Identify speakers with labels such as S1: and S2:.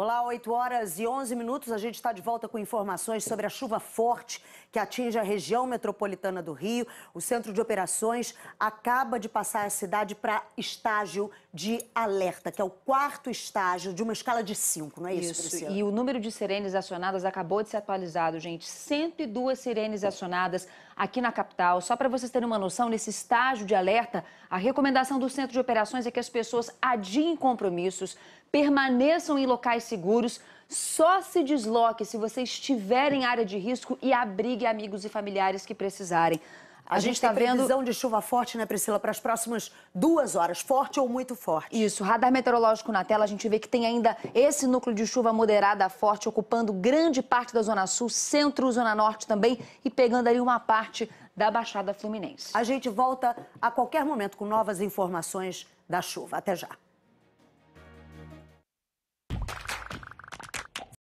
S1: Olá, 8 horas e 11 minutos. A gente está de volta com informações sobre a chuva forte que atinge a região metropolitana do Rio. O Centro de Operações acaba de passar a cidade para estágio de alerta, que é o quarto estágio de uma escala de cinco, não é isso, isso E o número de sirenes
S2: acionadas acabou de ser atualizado, gente. 102 sirenes acionadas aqui na capital. Só para vocês terem uma noção, nesse estágio de alerta, a recomendação do Centro de Operações é que as pessoas adiem compromissos, permaneçam em locais seguros, só se desloque se você estiver em área de risco e abrigue amigos e familiares que precisarem.
S1: A, a gente está vendo. Previsão de chuva forte, né, Priscila, para as próximas duas horas, forte ou muito forte.
S2: Isso, radar meteorológico na tela, a gente vê que tem ainda esse núcleo de chuva moderada forte ocupando grande parte da Zona Sul, centro, Zona Norte também, e pegando ali uma parte da
S1: Baixada Fluminense. A gente volta a qualquer momento com novas informações da chuva. Até já.